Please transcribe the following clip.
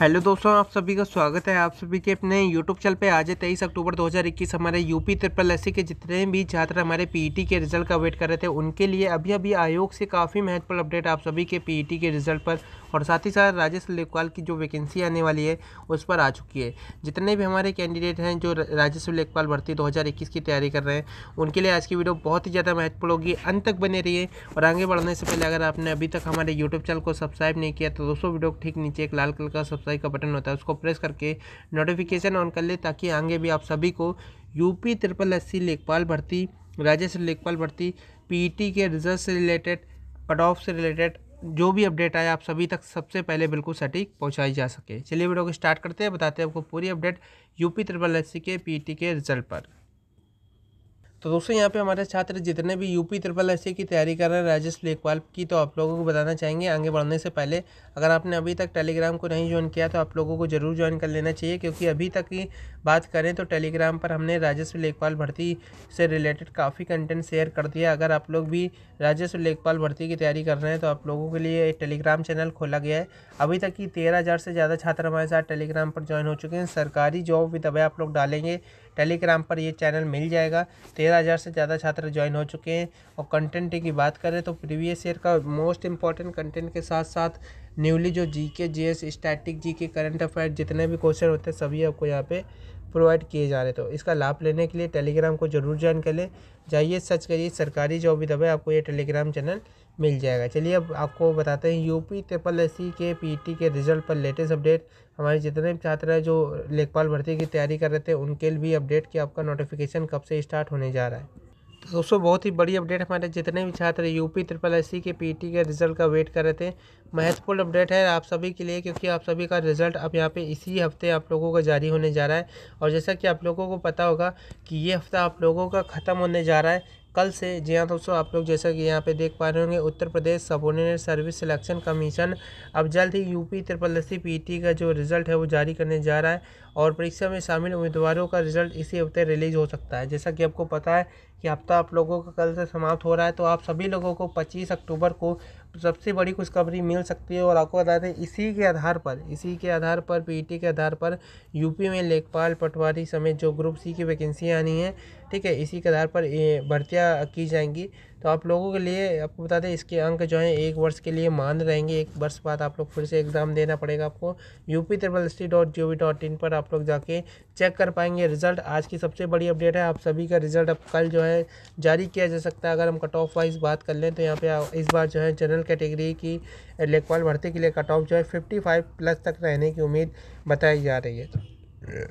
hello दोस्तों आप सभी का स्वागत है आप सभी के अपने यूट्यूब चैनल पे आज तेईस अक्टूबर 2021 हमारे यूपी ट्रिपल एस के जितने भी छात्र हमारे पीटी e के रिजल्ट का वेट कर रहे थे उनके लिए अभी अभी आयोग से काफ़ी महत्वपूर्ण अपडेट आप सभी के पीटी e के रिजल्ट पर और साथ ही साथ राजस्व लेखवाल की जो वैकेंसी आने वाली है उस पर आ चुकी है जितने भी हमारे कैंडिडेट हैं जो राजस्व लेखपाल भर्ती दो की तैयारी कर रहे हैं उनके लिए आज की वीडियो बहुत ही ज़्यादा महत्वपूर्ण होगी अंत तक बने रहिए और आगे बढ़ने से पहले अगर आपने अभी तक हमारे यूट्यूब चैनल को सब्सक्राइब नहीं किया तो दोस्तों वीडियो ठीक नीचे एक लाल कलर का सब्सक्राइब का बटन होता है उसको प्रेस करके नोटिफिकेशन ऑन कर ले ताकि आगे भी आप सभी को यूपी ट्रिपल एस सी लेखपाल भर्ती राज्य से लेखपाल भर्ती पी e के रिजल्ट से रिलेटेड कट ऑफ से रिलेटेड जो भी अपडेट आए आप सभी तक सबसे पहले बिल्कुल सटीक पहुंचाई जा सके चलिए वीडियो को स्टार्ट करते हैं बताते हैं आपको पूरी अपडेट यूपी ट्रिपल एस के पीटी e के रिजल्ट पर तो दोस्तों यहाँ पे हमारे छात्र जितने भी यूपी ट्रिपल एस की तैयारी कर रहे हैं राजेश लेखपाल की तो आप लोगों को बताना चाहेंगे आगे बढ़ने से पहले अगर आपने अभी तक टेलीग्राम को नहीं ज्वाइन किया तो आप लोगों को ज़रूर ज्वाइन कर लेना चाहिए क्योंकि अभी तक की बात करें तो टेलीग्राम पर हमने राजस्व लेखपाल भर्ती से रिलेटेड काफ़ी कंटेंट शेयर कर दिया अगर आप लोग भी राजस्व लेखपाल भर्ती की तैयारी कर रहे हैं तो आप लोगों के लिए एक टेलीग्राम चैनल खोला गया है अभी तक की तेरह से ज़्यादा छात्र हमारे साथ टेलीग्राम पर ज्वाइन हो चुके हैं सरकारी जॉब भी दबाए आप लोग डालेंगे टेलीग्राम पर ये चैनल मिल जाएगा तेरह हज़ार से ज़्यादा छात्र ज्वाइन हो चुके हैं और कंटेंट की बात करें तो प्रीवियस ईयर का मोस्ट इंपॉर्टेंट कंटेंट के साथ साथ न्यूली जो जी के जी एस स्टैटिक जी के करंट अफेयर जितने भी क्वेश्चन होते हैं सभी आपको यहाँ पे प्रोवाइड किए जा रहे तो इसका लाभ लेने के लिए टेलीग्राम को जरूर ज्वाइन कर लें जाइए सर्च करिए सरकारी जॉब भी दबे आपको ये टेलीग्राम चैनल मिल जाएगा चलिए अब आपको बताते हैं यूपी ट्रिपल एस के पीटी के रिजल्ट पर लेटेस्ट अपडेट हमारे जितने भी छात्र हैं जो लेखपाल भर्ती की तैयारी कर रहे थे उनके लिए भी अपडेट कि आपका नोटिफिकेशन कब से स्टार्ट होने जा रहा है तो दोस्तों बहुत ही बड़ी अपडेट हमारे जितने भी छात्र यूपी ट्रिपल एस के पीटी के रिजल्ट का वेट कर रहे थे महत्वपूर्ण अपडेट है आप सभी के लिए क्योंकि आप सभी का रिजल्ट अब यहाँ पे इसी हफ्ते आप लोगों का जारी होने जा रहा है और जैसा कि आप लोगों को पता होगा कि ये हफ्ता आप लोगों का ख़त्म होने जा रहा है कल से जी हाँ दोस्तों आप लोग जैसा कि यहाँ पे देख पा रहे होंगे Uttar Pradesh subordinate service selection commission अब जल्द ही यूपी त्रिपल एस पी का जो रिज़ल्ट है वो जारी करने जा रहा है और परीक्षा में शामिल उम्मीदवारों का रिज़ल्ट इसी हफ्ते रिलीज़ हो सकता है जैसा कि आपको पता है ये हफ्ता तो आप लोगों का कल से समाप्त हो रहा है तो आप सभी लोगों को 25 अक्टूबर को सबसे बड़ी खुशखबरी मिल सकती है और आपको बता दें इसी के आधार पर इसी के आधार पर पीईटी के आधार पर यूपी में लेखपाल पटवारी समेत जो ग्रुप सी की वैकेंसी आनी है ठीक है इसी के आधार पर भर्तियाँ की जाएंगी तो आप लोगों के लिए आपको बता दें इसके अंक जो हैं एक वर्ष के लिए मान रहेंगे एक वर्ष बाद आप लोग फिर से एग्ज़ाम देना पड़ेगा आपको U P triple S T dot G O V dot in पर आप लोग जाके चेक कर पाएंगे रिजल्ट आज की सबसे बड़ी अपडेट है आप सभी का रिजल्ट अब कल जो है जारी किया जा सकता है अगर हम कट ऑफ वाइज बात कर लें तो यहाँ पर इस बार जो है जनरल कैटेगरी की लेखपाल भर्ती के लिए कट ऑफ जो है फिफ्टी फाइव प्लस तक रहने की उम्मीद बताई जा रही है